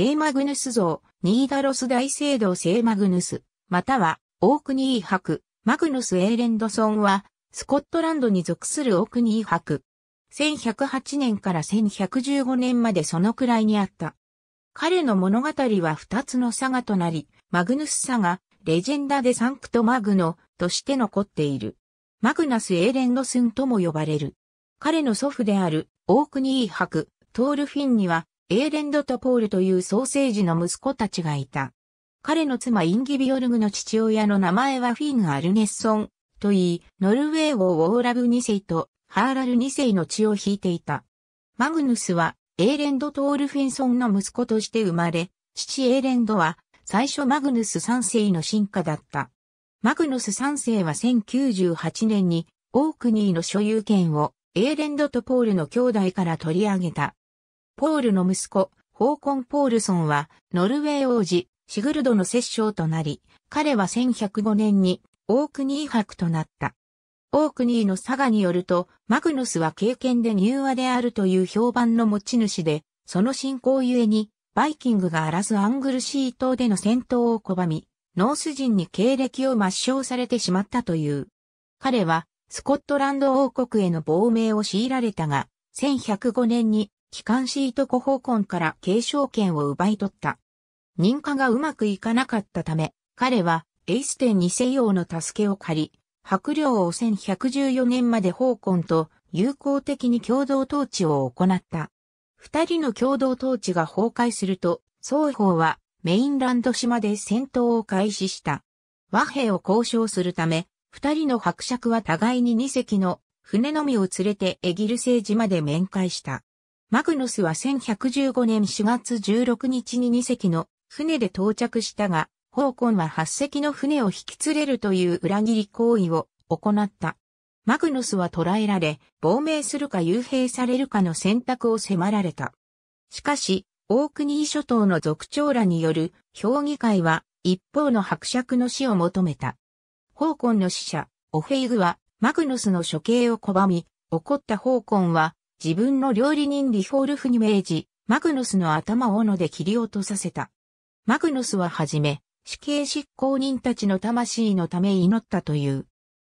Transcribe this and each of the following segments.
聖マグヌス像、ニーダロス大聖堂聖マグヌス、または、オークニー博、マグヌス・エーレンドソンは、スコットランドに属するオークニー博。1108年から1115年までそのくらいにあった。彼の物語は二つのサガとなり、マグヌスサガ、レジェンダでサンクトマグノとして残っている。マグナス・エーレンドスンとも呼ばれる。彼の祖父であるオークニー博、トールフィンにはエーレンドとポールというソーセージの息子たちがいた。彼の妻インギビオルグの父親の名前はフィン・アルネッソンといい、ノルウェー王オーラブ2世とハーラル2世の血を引いていた。マグヌスはエーレンドとオルフィンソンの息子として生まれ、父エーレンドは最初マグヌス3世の進化だった。マグヌス3世は1098年にオークニーの所有権をエーレンドとポールの兄弟から取り上げた。ポールの息子、ホーコン・ポールソンは、ノルウェー王子、シグルドの摂政となり、彼は1105年に、オークニー博となった。オークニーの佐賀によると、マグノスは経験で柔和であるという評判の持ち主で、その信仰ゆえに、バイキングが荒らすアングルシー島での戦闘を拒み、ノース人に経歴を抹消されてしまったという。彼は、スコットランド王国への亡命を強いられたが、1105年に機関シート湖方根から継承権を奪い取った。認可がうまくいかなかったため、彼はエイステンに西洋の助けを借り、白領を1114年まで法根と友好的に共同統治を行った。二人の共同統治が崩壊すると、双方はメインランド島で戦闘を開始した。和平を交渉するため、二人の伯爵は互いに二隻の船のみを連れてエギルセ島まで面会した。マグノスは1115年4月16日に2隻の船で到着したが、ホーコンは8隻の船を引き連れるという裏切り行為を行った。マグノスは捕らえられ、亡命するか幽閉されるかの選択を迫られた。しかし、大国諸島の族長らによる評議会は一方の伯爵の死を求めた。ホーコンの死者、オフェイグはマグノスの処刑を拒み、怒ったホーコンは自分の料理人リホールフに命じ、マグヌスの頭を斧で切り落とさせた。マグヌスははじめ、死刑執行人たちの魂のため祈ったという。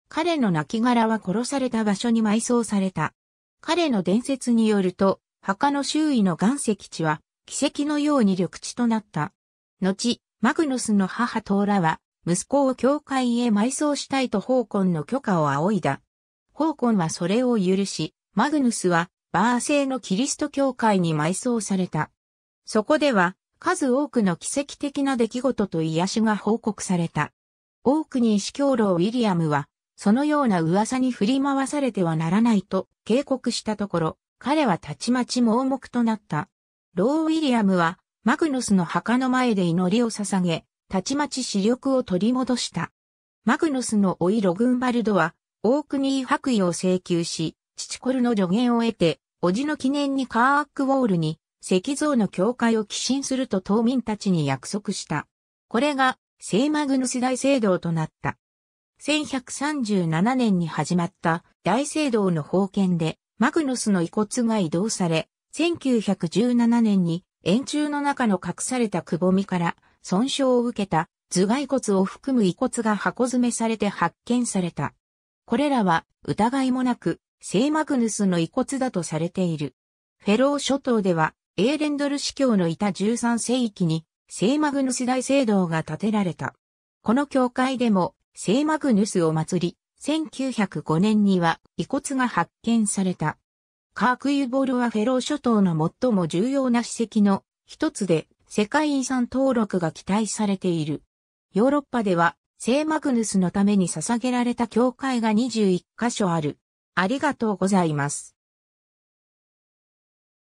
彼の亡骸は殺された場所に埋葬された。彼の伝説によると、墓の周囲の岩石地は、奇跡のように緑地となった。後、マグヌスの母トーラは、息子を教会へ埋葬したいとホーコンの許可を仰いだ。ホーコンはそれを許し、マグヌスはバー製のキリスト教会に埋葬された。そこでは、数多くの奇跡的な出来事と癒しが報告された。オークニー司教老ウィリアムは、そのような噂に振り回されてはならないと警告したところ、彼はたちまち盲目となった。ロー・ウィリアムは、マグヌスの墓の前で祈りを捧げ、たちまち視力を取り戻した。マグヌスの老いログンバルドは、オークニー白衣を請求し、父コルの助言を得て、叔父の記念にカーアックウォールに石像の教会を寄進すると島民たちに約束した。これが聖マグヌス大聖堂となった。1137年に始まった大聖堂の封建でマグヌスの遺骨が移動され、1917年に円柱の中の隠されたくぼみから損傷を受けた頭蓋骨を含む遺骨が箱詰めされて発見された。これらは疑いもなく聖マグヌスの遺骨だとされている。フェロー諸島では、エーレンドル司教のいた13世紀に、聖マグヌス大聖堂が建てられた。この教会でも、聖マグヌスを祭り、1905年には遺骨が発見された。カークユボルはフェロー諸島の最も重要な史跡の一つで世界遺産登録が期待されている。ヨーロッパでは聖マグヌスのために捧げられた教会が21カ所あるありがとうございます。